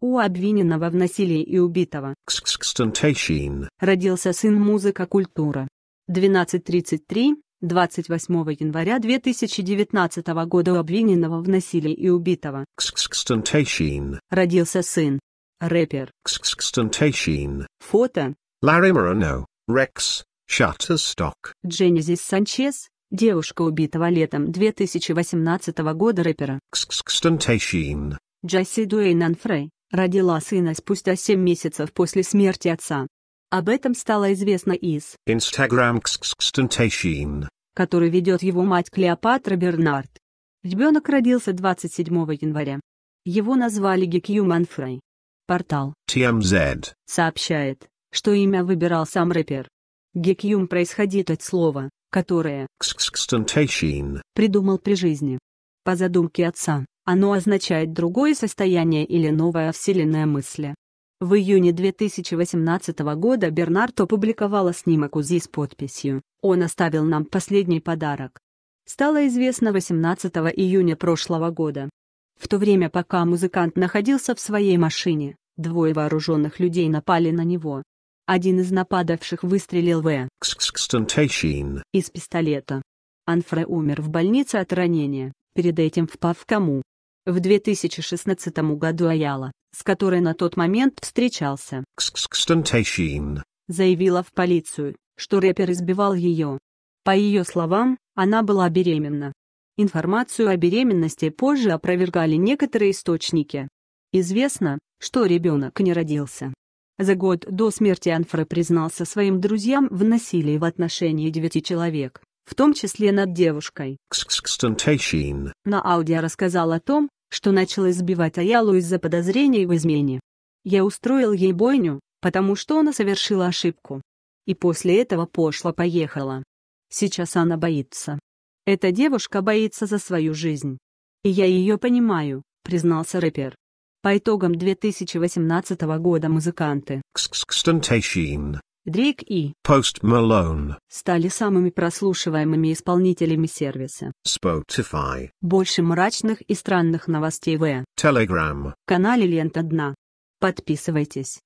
У обвиненного в насилии и убитого родился сын музыка культура. 12.33, 28 января 2019 года у обвиненного в насилии и убитого родился сын. Рэпер. Фото. Ларри Морано, Рекс, Шаттерсток. Дженезис Санчес, девушка убитого летом 2018 года рэпера. Джесси Дуэйн Анфрей, родила сына спустя 7 месяцев после смерти отца. Об этом стало известно из Instagram Xxxtentation, который ведет его мать Клеопатра Бернард. Ребенок родился 27 января. Его назвали Гекью Манфрей. Портал TMZ сообщает, что имя выбирал сам рэпер. Гекьюм происходит от слова, которое придумал при жизни. По задумке отца, оно означает другое состояние или новая вселенная мысли. В июне 2018 года Бернард опубликовала снимок УЗИ с подписью «Он оставил нам последний подарок». Стало известно 18 июня прошлого года. В то время, пока музыкант находился в своей машине, двое вооруженных людей напали на него. Один из нападавших выстрелил в из пистолета. Анфре умер в больнице от ранения перед этим впав в кому. В 2016 году Аяла, с которой на тот момент встречался, заявила в полицию, что рэпер избивал ее. По ее словам, она была беременна. Информацию о беременности позже опровергали некоторые источники. Известно, что ребенок не родился. За год до смерти Анфра признался своим друзьям в насилии в отношении девяти человек в том числе над девушкой. На аудио рассказал о том, что начал избивать Аялу из-за подозрений в измене. Я устроил ей бойню, потому что она совершила ошибку. И после этого пошла, поехала. Сейчас она боится. Эта девушка боится за свою жизнь. И я ее понимаю, признался рэпер. По итогам 2018 года музыканты Дрейк и Post Malone стали самыми прослушиваемыми исполнителями сервиса Spotify. Больше мрачных и странных новостей в Telegram канале Лента Дна. Подписывайтесь.